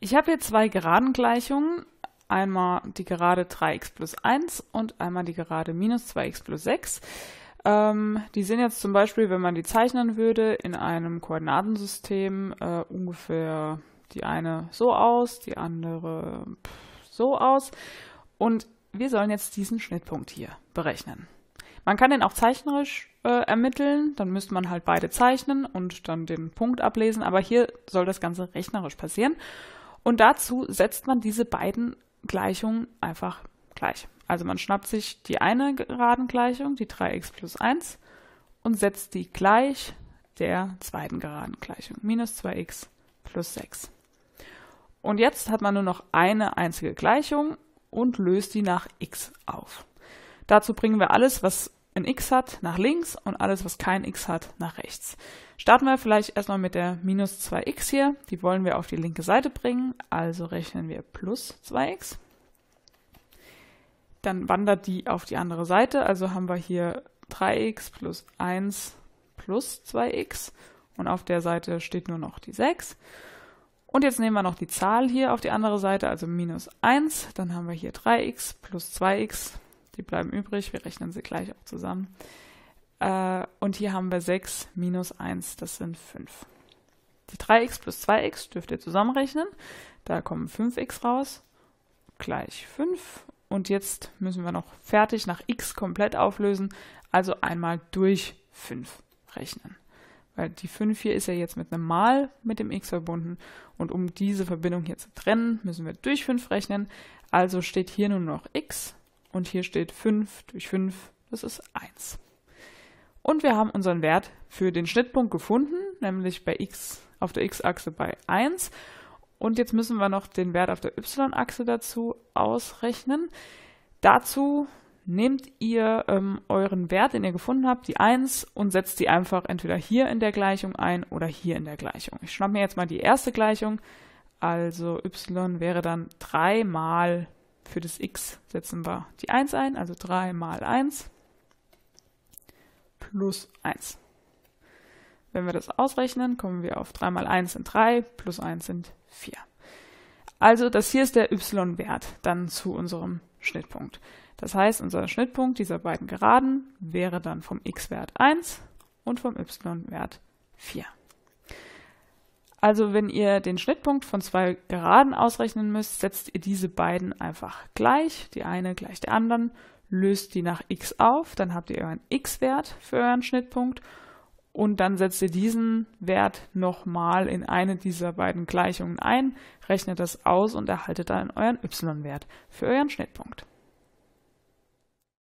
Ich habe hier zwei geraden Gleichungen. Einmal die gerade 3x plus 1 und einmal die gerade minus 2x plus 6. Ähm, die sind jetzt zum Beispiel, wenn man die zeichnen würde, in einem Koordinatensystem äh, ungefähr die eine so aus, die andere so aus. Und wir sollen jetzt diesen Schnittpunkt hier berechnen. Man kann den auch zeichnerisch äh, ermitteln, dann müsste man halt beide zeichnen und dann den Punkt ablesen, aber hier soll das Ganze rechnerisch passieren. Und dazu setzt man diese beiden Gleichungen einfach gleich. Also man schnappt sich die eine geraden Gleichung, die 3x plus 1, und setzt die gleich der zweiten geraden Gleichung, minus 2x plus 6. Und jetzt hat man nur noch eine einzige Gleichung und löst die nach x auf. Dazu bringen wir alles, was ein x hat, nach links und alles, was kein x hat, nach rechts. Starten wir vielleicht erstmal mit der minus 2x hier. Die wollen wir auf die linke Seite bringen, also rechnen wir plus 2x. Dann wandert die auf die andere Seite, also haben wir hier 3x plus 1 plus 2x und auf der Seite steht nur noch die 6. Und jetzt nehmen wir noch die Zahl hier auf die andere Seite, also minus 1, dann haben wir hier 3x plus 2x die bleiben übrig. Wir rechnen sie gleich auch zusammen. Äh, und hier haben wir 6 minus 1, das sind 5. Die 3x plus 2x dürft ihr zusammenrechnen. Da kommen 5x raus, gleich 5. Und jetzt müssen wir noch fertig nach x komplett auflösen, also einmal durch 5 rechnen. Weil die 5 hier ist ja jetzt mit einem Mal mit dem x verbunden. Und um diese Verbindung hier zu trennen, müssen wir durch 5 rechnen. Also steht hier nur noch x und hier steht 5 durch 5, das ist 1. Und wir haben unseren Wert für den Schnittpunkt gefunden, nämlich bei x, auf der x-Achse bei 1. Und jetzt müssen wir noch den Wert auf der y-Achse dazu ausrechnen. Dazu nehmt ihr ähm, euren Wert, den ihr gefunden habt, die 1 und setzt die einfach entweder hier in der Gleichung ein oder hier in der Gleichung. Ich schnappe mir jetzt mal die erste Gleichung. Also y wäre dann 3 mal für das x setzen wir die 1 ein, also 3 mal 1 plus 1. Wenn wir das ausrechnen, kommen wir auf 3 mal 1 sind 3, plus 1 sind 4. Also das hier ist der y-Wert dann zu unserem Schnittpunkt. Das heißt, unser Schnittpunkt dieser beiden Geraden wäre dann vom x-Wert 1 und vom y-Wert 4. Also wenn ihr den Schnittpunkt von zwei Geraden ausrechnen müsst, setzt ihr diese beiden einfach gleich, die eine gleich der anderen, löst die nach x auf, dann habt ihr euren x-Wert für euren Schnittpunkt und dann setzt ihr diesen Wert nochmal in eine dieser beiden Gleichungen ein, rechnet das aus und erhaltet dann euren y-Wert für euren Schnittpunkt.